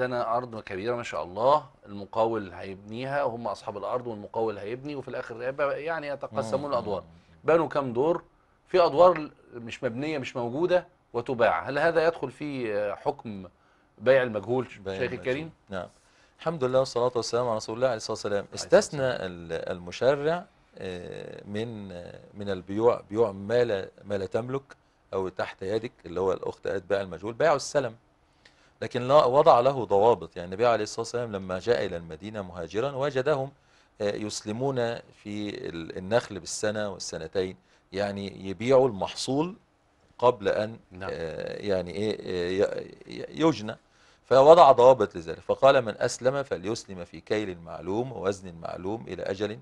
عندنا ارض كبيره ما شاء الله المقاول هيبنيها وهم اصحاب الارض والمقاول هيبني وفي الاخر يعني يتقسمون الادوار بنوا كام دور في ادوار مش مبنيه مش موجوده وتباع هل هذا يدخل في حكم بيع المجهول شيخ الكريم نعم الحمد لله والصلاه والسلام على رسول الله عليه الصلاه والسلام استثنى المشرع آه، من من البيوع بيوع ما لا ما لا تملك او تحت يدك اللي هو الاخت بيع المجهول بيعوا السلم لكن لا وضع له ضوابط يعني النبي عليه الصلاة والسلام لما جاء إلى المدينة مهاجرا وجدهم آه، يسلمون في النخل بالسنة والسنتين يعني يبيعوا المحصول قبل أن نعم. آه، يعني إيه آه، يجنى فوضع ضوابط لذلك فقال من أسلم فليسلم في كيل معلوم ووزن معلوم إلى أجل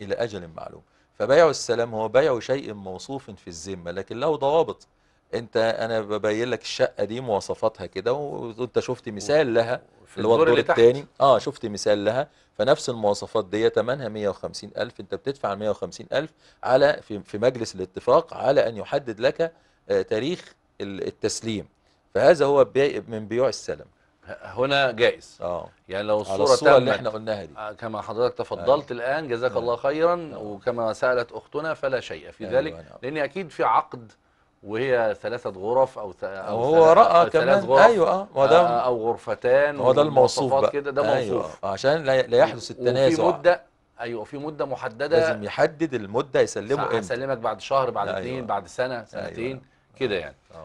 إلى أجل معلوم فبيع السلام هو بيع شيء موصوف في الذمة لكن له ضوابط انت انا ببين لك الشقه دي مواصفاتها كده وانت شفت مثال لها اللي هو الدور الثاني اه شفت مثال لها فنفس المواصفات دي ثمنها 150000 انت بتدفع 150000 على في, في مجلس الاتفاق على ان يحدد لك آه تاريخ التسليم فهذا هو بيع من بيوع السلم هنا جائز اه يعني لو الصوره, الصورة اللي احنا قلناها دي آه، كما حضرتك تفضلت آه. الان جزاك آه. الله خيرا آه. وكما سالت اختنا فلا شيء في آه. ذلك آه. لان اكيد في عقد وهي ثلاثة غرف أو, أو هو رأى كمان غرف أيوة أه وده آه، آه، أو غرفتان هو ده الموصوف كده ده أيوة موصوف عشان لا يحدث التنازع وفي مدة ايوه في مده محدده لازم يحدد المده يسلمه امتى هسلمك بعد شهر بعد اثنين أيوة. بعد سنه أيوة. سنتين أيوة. كده يعني آه.